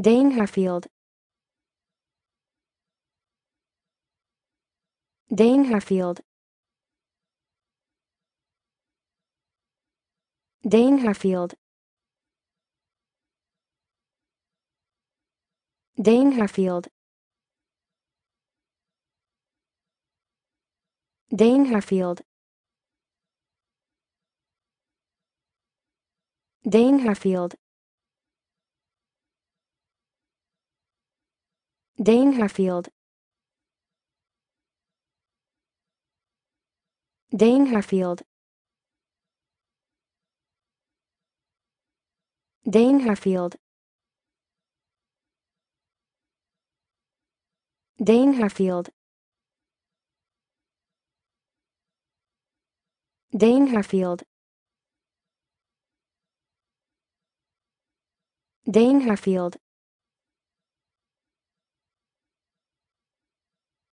Dane Harfield Dane Harfield Dane Harfield Dane Harfield Dane Harfield Dane Harfield Dane Herfield. Dane Herfield. Dane Herfield. Dane Herfield. Dane Herfield. Dane Harfield